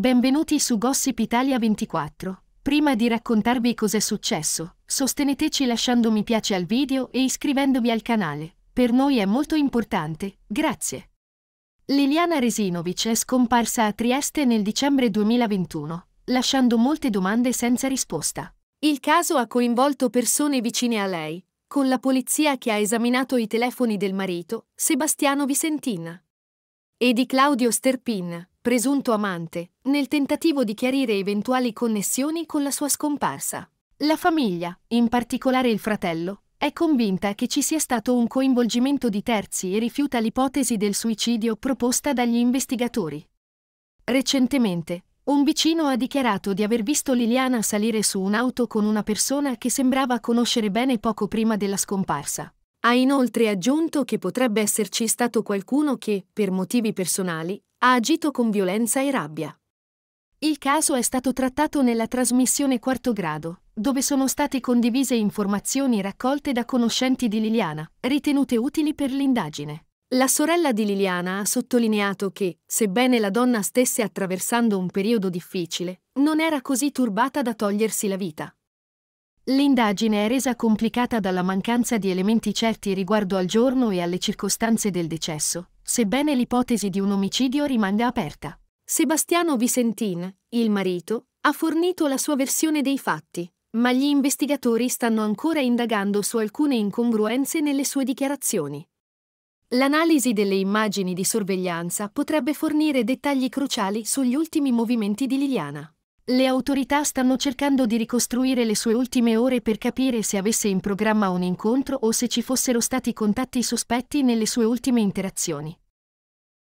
Benvenuti su Gossip Italia 24. Prima di raccontarvi cos'è successo, sosteneteci lasciando mi piace al video e iscrivendovi al canale. Per noi è molto importante, grazie. Liliana Resinovic è scomparsa a Trieste nel dicembre 2021, lasciando molte domande senza risposta. Il caso ha coinvolto persone vicine a lei, con la polizia che ha esaminato i telefoni del marito, Sebastiano Visentin, e di Claudio Sterpin, presunto amante, nel tentativo di chiarire eventuali connessioni con la sua scomparsa. La famiglia, in particolare il fratello, è convinta che ci sia stato un coinvolgimento di terzi e rifiuta l'ipotesi del suicidio proposta dagli investigatori. Recentemente, un vicino ha dichiarato di aver visto Liliana salire su un'auto con una persona che sembrava conoscere bene poco prima della scomparsa. Ha inoltre aggiunto che potrebbe esserci stato qualcuno che, per motivi personali, ha agito con violenza e rabbia. Il caso è stato trattato nella trasmissione Quarto Grado, dove sono state condivise informazioni raccolte da conoscenti di Liliana, ritenute utili per l'indagine. La sorella di Liliana ha sottolineato che, sebbene la donna stesse attraversando un periodo difficile, non era così turbata da togliersi la vita. L'indagine è resa complicata dalla mancanza di elementi certi riguardo al giorno e alle circostanze del decesso, sebbene l'ipotesi di un omicidio rimanga aperta. Sebastiano Vicentin, il marito, ha fornito la sua versione dei fatti, ma gli investigatori stanno ancora indagando su alcune incongruenze nelle sue dichiarazioni. L'analisi delle immagini di sorveglianza potrebbe fornire dettagli cruciali sugli ultimi movimenti di Liliana. Le autorità stanno cercando di ricostruire le sue ultime ore per capire se avesse in programma un incontro o se ci fossero stati contatti sospetti nelle sue ultime interazioni.